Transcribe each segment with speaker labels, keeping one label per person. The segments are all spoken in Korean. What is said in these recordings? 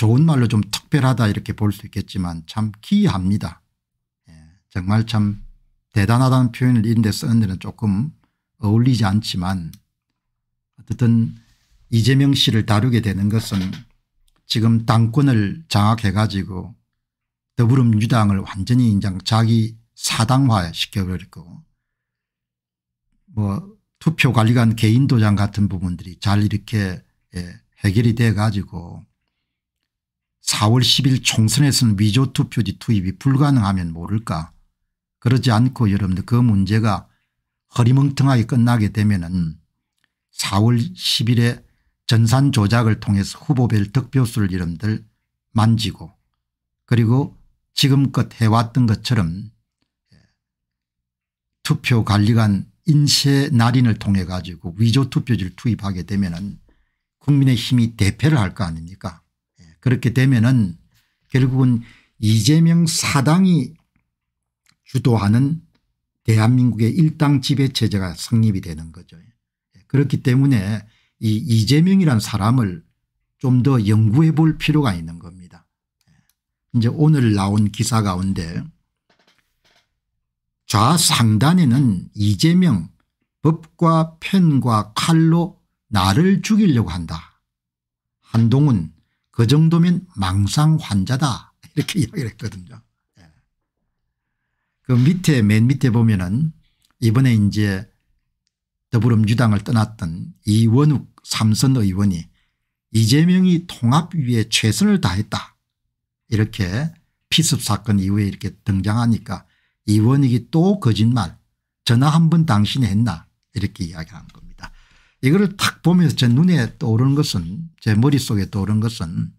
Speaker 1: 좋은 말로 좀 특별하다 이렇게 볼 수 있겠지만 참 기이합니다. 예, 정말 참 대단하다는 표현을 이런 데 쓰는 데는 조금 어울리지 않지만 어쨌든 이재명 씨를 다루게 되는 것은 지금 당권을 장악해 가지고 더불어민주당을 완전히 인장 자기 사당화 시켜버리고 뭐 투표관리관 개인 도장 같은 부분들이 잘 이렇게 예, 해결이 돼 가지고 4월 10일 총선에서는 위조투표지 투입이 불가능하면 모를까 그러지 않고 여러분들 그 문제가 허리멍텅하게 끝나게 되면 은 4월 10일에 전산 조작을 통해서 후보별 득표수를 여러분들 만지고 그리고 지금껏 해왔던 것처럼 투표관리관 인쇄 날인을 통해 가지고 위조투표지를 투입하게 되면 은 국민의힘이 대패를 할 거 아닙니까 그렇게 되면은 결국은 이재명 사당이 주도하는 대한민국의 일당 지배체제가 성립이 되는 거죠. 그렇기 때문에 이 이재명이란 사람을 좀 더 연구해 볼 필요가 있는 겁니다. 이제 오늘 나온 기사 가운데 좌상단에는 이재명 법과 펜과 칼로 나를 죽이려고 한다. 한동훈 그 정도면 망상 환자다 이렇게 이야기를 했거든요. 예. 그 밑에 맨 밑에 보면은 이번에 이제 더불어민주당을 떠났던 이원욱 삼선 의원이 이재명이 통합위에 최선을 다했다 이렇게 피습 사건 이후에 이렇게 등장하니까 이원욱이 또 거짓말 전화 한 번 당신이 했나 이렇게 이야기한 겁니다. 이거를 탁 보면서 제 눈에 떠오르는 것은 제 머릿속에 떠오르는 것은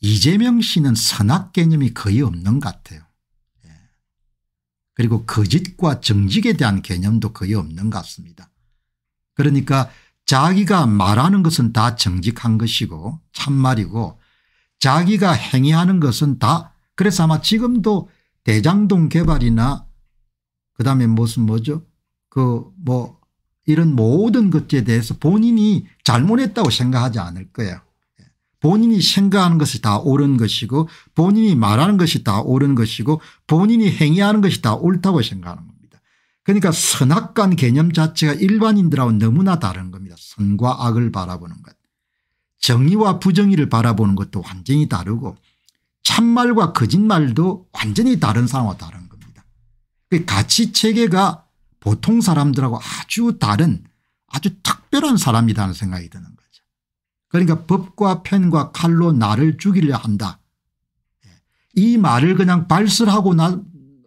Speaker 1: 이재명 씨는 선악 개념이 거의 없는 것 같아요. 예. 그리고 거짓과 정직에 대한 개념도 거의 없는 것 같습니다. 그러니까 자기가 말하는 것은 다 정직한 것이고 참말이고 자기가 행위하는 것은 다 그래서 아마 지금도 대장동 개발이나 그다음에 무슨 뭐죠 그뭐 이런 모든 것에 대해서 본인이 잘못했다고 생각하지 않을 거예요. 본인이 생각하는 것이 다 옳은 것이고 본인이 말하는 것이 다 옳은 것이고 본인이 행위하는 것이 다 옳다고 생각하는 겁니다. 그러니까 선악관 개념 자체가 일반인들하고 너무나 다른 겁니다. 선과 악을 바라보는 것. 정의와 부정의를 바라보는 것도 완전히 다르고 참말과 거짓말도 완전히 다른 상황과 다른 겁니다. 그 가치체계가 보통 사람들하고 아주 다른 아주 특별한 사람이라는 생각이 드는 거죠. 그러니까 법과 편과 칼로 나를 죽이려 한다. 예. 이 말을 그냥 발설하고 나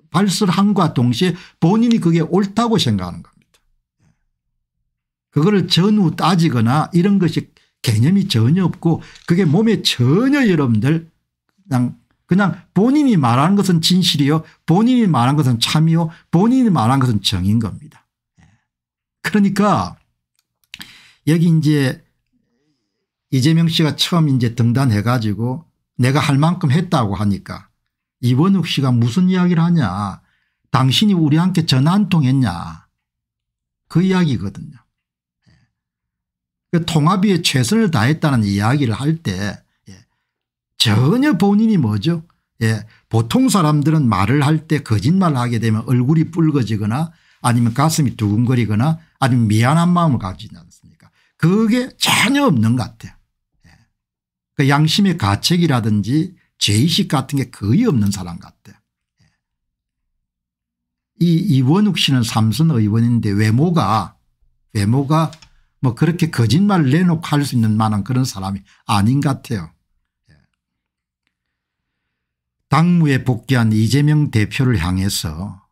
Speaker 1: 발설함과 동시에 본인이 그게 옳다고 생각하는 겁니다. 예. 그거를 전후 따지거나 이런 것이 개념이 전혀 없고 그게 몸에 전혀 여러분들 그냥 그냥 본인이 말하는 것은 진실이요 본인이 말한 것은 참이요 본인이 말한 것은 정인 겁니다. 예. 그러니까 여기 이제 이재명 씨가 처음 이제 등단해 가지고 내가 할 만큼 했다고 하니까 이원욱 씨가 무슨 이야기를 하냐 당신이 우리한테 전화 한 통 했냐 그 이야기거든요. 예. 그 통합위에 최선을 다했다는 이야기를 할때 전혀 본인이 뭐죠 예. 보통 사람들은 말을 할 때 거짓말을 하게 되면 얼굴이 붉어지거나 아니면 가슴이 두근거리거나 아니면 미안한 마음을 가지지 않습니까 그게 전혀 없는 것 같아요. 예. 그 양심의 가책이라든지 죄의식 같은 게 거의 없는 사람 같아요. 예. 이 이원욱 씨는 삼선 의원인데 외모가 외모가 뭐 그렇게 거짓말 내놓고 할 수 있는 만한 그런 사람이 아닌 같아요. 당무에 복귀한 이재명 대표를 향해서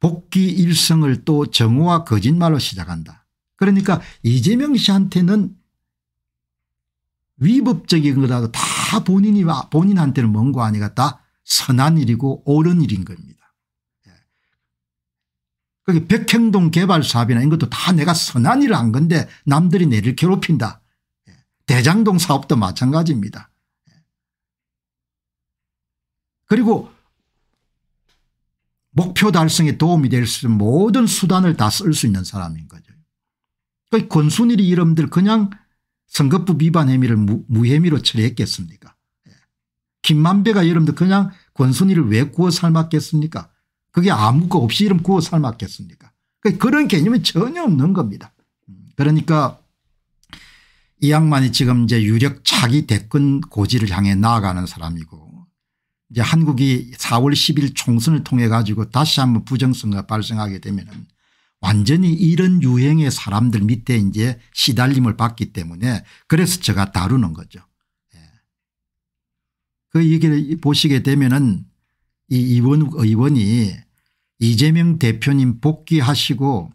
Speaker 1: 복귀 일성을 또 정오와 거짓말로 시작한다. 그러니까 이재명 씨한테는 위법적인 거라도 다 본인이 본인한테는 뭔거 아니가 다 선한 일이고 옳은 일인 겁니다. 예. 그게 백행동 개발 사업이나 이런 것도 다 내가 선한 일을 한 건데 남들이 내를 괴롭힌다. 예. 대장동 사업도 마찬가지입니다. 그리고 목표 달성에 도움이 될 수 있는 모든 수단을 다 쓸 수 있는 사람인 거죠. 그 권순일이 이름들 그냥 선거법 위반 혐의를 무, 무혐의로 처리했겠습니까 예. 김만배가 이름들 그냥 권순일을 왜 구워 삶았겠습니까 그게 아무거 없이 이름 구워 삶았겠습니까 그런 개념이 전혀 없는 겁니다. 음, 그러니까 이 양반이 지금 이제 유력 차기 대권 고지를 향해 나아가는 사람이고 이제 한국이 4월 10일 총선을 통해 가지고 다시 한번 부정선거가 발생하게 되면은 완전히 이런 유행의 사람들 밑에 이제 시달림을 받기 때문에 그래서 제가 다루는 거죠. 예. 그 얘기를 보시게 되면은 이 의원, 의원이 이재명 대표님 복귀하시고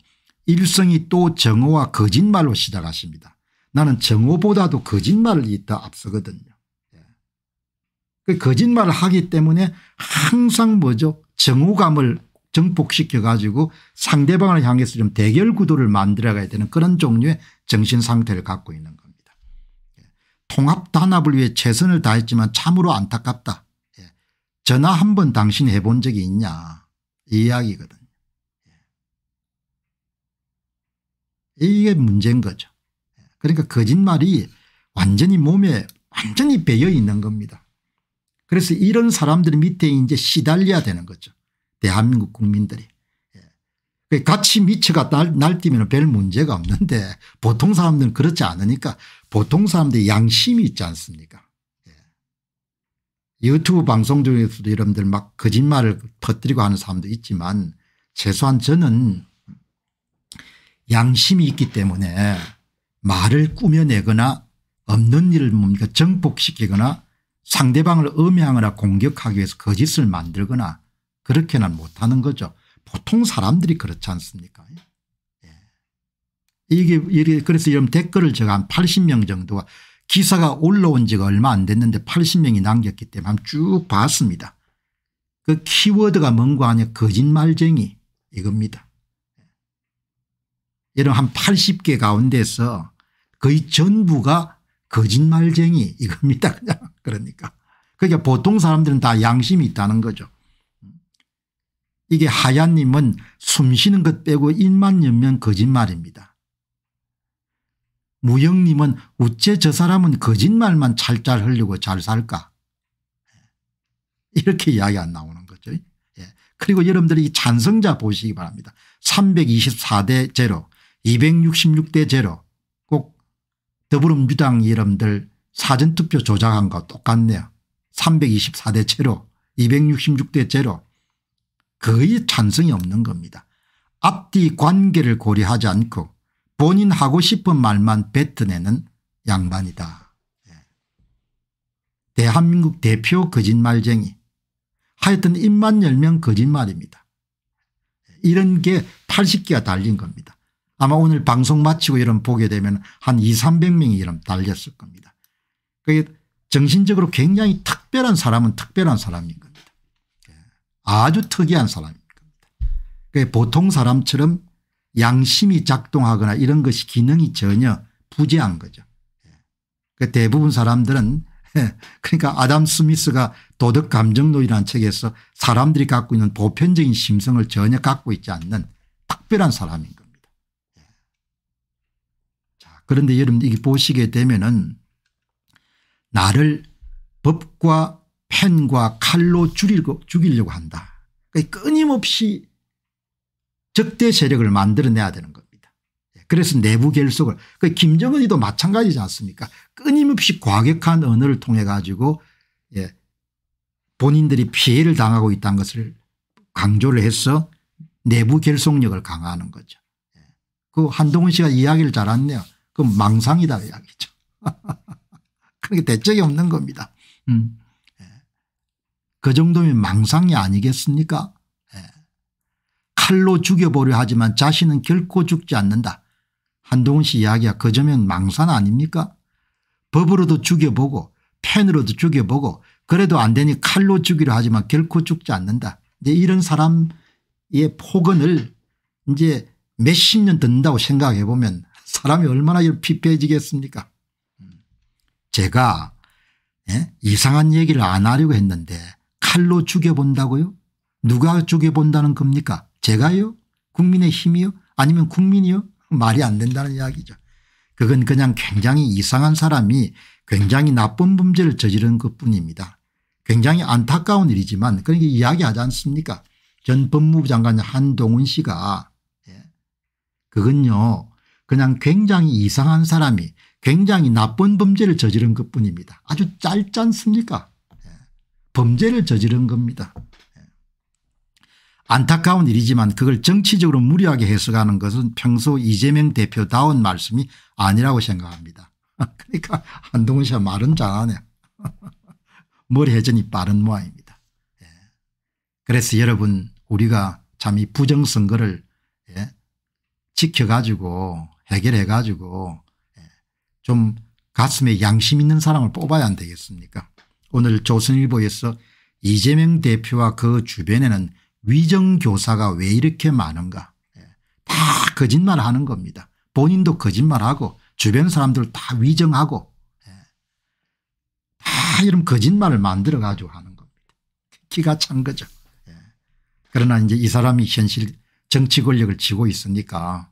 Speaker 1: 일성이 또 정오와 거짓말로 시작하십니다. 나는 정오보다도 거짓말이 있다 앞서거든요. 그 거짓말을 하기 때문에 항상 뭐죠 정오감을 정복시켜 가지고 상대방을 향해서 좀 대결 구도를 만들어 가야 되는 그런 종류의 정신 상태를 갖고 있는 겁니다. 예. 통합 단합을 위해 최선을 다했지만 참으로 안타깝다. 예. 전화 한 번 당신 이 해본 적이 있냐 이 이야기거든요. 예. 이게 문제인 거죠. 그러니까 거짓말이 완전히 몸에 완전히 배어 있는 겁니다. 그래서 이런 사람들 이 밑에 이제 시달려야 되는 거죠. 대한민국 국민들이. 예. 그 같이 미쳐가 날, 날뛰면 별 문제가 없는데 보통 사람들은 그렇지 않으니까 보통 사람들이 양심이 있지 않습니까 예. 유튜브 방송 중에서도 여러분들 막 거짓말을 터뜨리고 하는 사람도 있지만 최소한 저는 양심이 있기 때문에 말을 꾸며내거나 없는 일을 뭡니까 정복시키거나 상대방을 음해하거나 공격하기 위해서 거짓을 만들거나 그렇게는 못하는 거죠. 보통 사람들이 그렇지 않습니까 예. 이게 그래서 이런 댓글을 제가 한 80명 정도가 기사가 올라온 지가 얼마 안 됐는데 80명이 남겼기 때문에 한번 쭉 봤습니다. 그 키워드가 뭔가 하냐 거짓말쟁이 이겁니다. 예. 이런 한 80개 가운데서 거의 전부가 거짓말쟁이 이겁니다. 그냥 그러니까. 그러니까 보통 사람들은 다 양심이 있다는 거죠. 이게 하야님은 숨쉬는 것 빼고 입만 열면 거짓말입니다. 무영님은 우째 저 사람은 거짓말만 찰찰 흘리고 잘 살까 이렇게 이야기 안 나오는 거죠. 예. 그리고 여러분들이 찬성자 보시기 바랍니다. 324대 제 266대 제 더불어민주당 이름들 사전투표 조작한 거 똑같네요. 324대 제로 266대 제로 거의 찬성이 없는 겁니다. 앞뒤 관계를 고려하지 않고 본인 하고 싶은 말만 뱉어내는 양반이다. 예. 대한민국 대표 거짓말쟁이 하여튼 입만 열면 거짓말입니다. 이런 게 80개가 달린 겁니다. 아마 오늘 방송 마치고 이런 보게 되면 한 2, 300명이 이런 달렸을 겁니다. 그게 정신적으로 굉장히 특별한 사람은 특별한 사람인 겁니다. 예, 아주 특이한 사람인 겁니다. 보통 사람처럼 양심이 작동하거나 이런 것이 기능이 전혀 부재한 거죠. 예, 그 대부분 사람들은 그러니까 아담 스미스가 도덕 감정론이라는 책에서 사람들이 갖고 있는 보편적인 심성을 전혀 갖고 있지 않는 특별한 사람인 거예요. 그런데 여러분 이게 보시게 되면은 나를 법과 펜과 칼로 줄이고 죽이려고 한다. 그러니까 끊임없이 적대 세력을 만들어내야 되는 겁니다. 예, 그래서 내부 결속을 그 김정은이도 마찬가지지 않습니까 끊임없이 과격한 언어를 통해 가지고 예, 본인들이 피해를 당하고 있다는 것을 강조를 해서 내부 결속력을 강화하는 거죠. 예, 그 한동훈 씨가 이야기를 잘했네요. 그 망상이다 그 이야기죠. 그러니 대책이 없는 겁니다. 음. 예. 그 정도면 망상이 아니겠습니까? 예. 칼로 죽여보려 하지만 자신은 결코 죽지 않는다. 한동훈 씨 이야기야 그 점은 망상 아닙니까? 법으로도 죽여보고 펜으로도 죽여보고 그래도 안 되니 칼로 죽이려 하지만 결코 죽지 않는다. 이제 이런 사람의 폭언을 이제 몇 십 년 듣는다고 생각해 보면 사람이 얼마나 피폐해지겠습니까 제가 예? 이상한 얘기를 안 하려고 했는데 칼로 죽여본다고요 누가 죽여본다는 겁니까 제가요 국민의 힘이요 아니면 국민이요 말이 안 된다는 이야기죠. 그건 그냥 굉장히 이상한 사람이 굉장히 나쁜 범죄를 저지른 것뿐입니다. 굉장히 안타까운 일이지만 그런 게 이야기하지 않습니까 전 법무부 장관 한동훈 씨가 예? 그건요 그냥 굉장히 이상한 사람이 굉장히 나쁜 범죄를 저지른 것뿐입니다. 아주 짧지 않습니까 예. 범죄를 저지른 겁니다. 예. 안타까운 일이지만 그걸 정치적으로 무리하게 해석하는 것은 평소 이재명 대표다운 말씀이 아니라고 생각합니다. 그러니까 한동훈 씨가 말은 잘하네. 요 머리 회전이 빠른 모양입니다. 예. 그래서 여러분 우리가 참 이 부정선거를 지켜가지고 해결해 가지고 예, 좀 가슴에 양심 있는 사람을 뽑아야 안 되겠습니까 오늘 조선일보에서 이재명 대표와 그 주변에는 위정교사가 왜 이렇게 많은가 예, 다 거짓말하는 겁니다. 본인도 거짓말하고 주변 사람들 다 위정하고 예, 다 이런 거짓말을 만들어 가지고 하는 겁니다. 기가 찬 거죠. 그러나 이제 이 사람이 현실 정치 권력을 쥐고 있으니까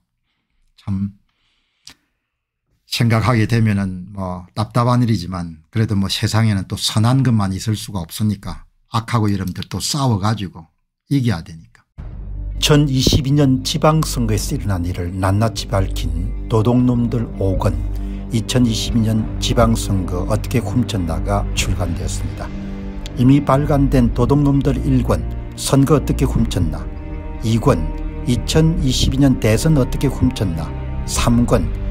Speaker 1: 참 생각하게 되면은 뭐 답답한 일이지만 그래도 뭐 세상에는 또 선한 것만 있을 수가 없으니까 악하고 이름들또 싸워가지고 이겨야 되니까. 2022년 지방선거에서 일어난 일을 낱낱이 밝힌 도둑놈들 5권 2022년 지방선거 어떻게 훔쳤나가 출간되었습니다. 이미 발간된 도둑놈들 1권 선거 어떻게 훔쳤나 2권 2022년 대선 어떻게 훔쳤나 3권